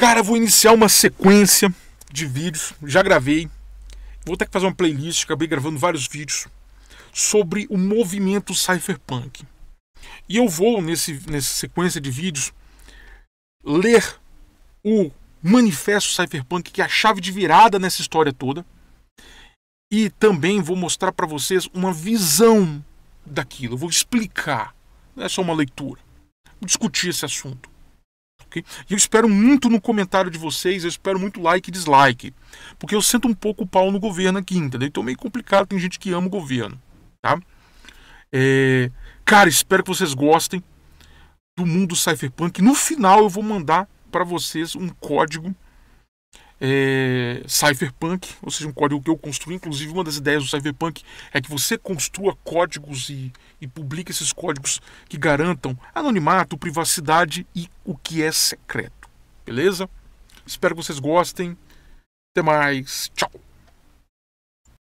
Cara, vou iniciar uma sequência de vídeos, já gravei. Vou ter que fazer uma playlist, acabei gravando vários vídeos sobre o movimento Cyberpunk. E eu vou nesse nessa sequência de vídeos ler o manifesto Cyberpunk, que é a chave de virada nessa história toda. E também vou mostrar para vocês uma visão daquilo, vou explicar, não é só uma leitura. Vou discutir esse assunto. E eu espero muito no comentário de vocês, eu espero muito like e dislike. Porque eu sinto um pouco o pau no governo aqui, entendeu? Então é meio complicado, tem gente que ama o governo, tá? É... Cara, espero que vocês gostem do mundo cyberpunk. No final eu vou mandar para vocês um código é, ou seja, um código que eu construí. Inclusive, uma das ideias do cypherpunk é que você construa códigos e, e publique esses códigos que garantam anonimato, privacidade e o que é secreto. Beleza? Espero que vocês gostem. Até mais. Tchau.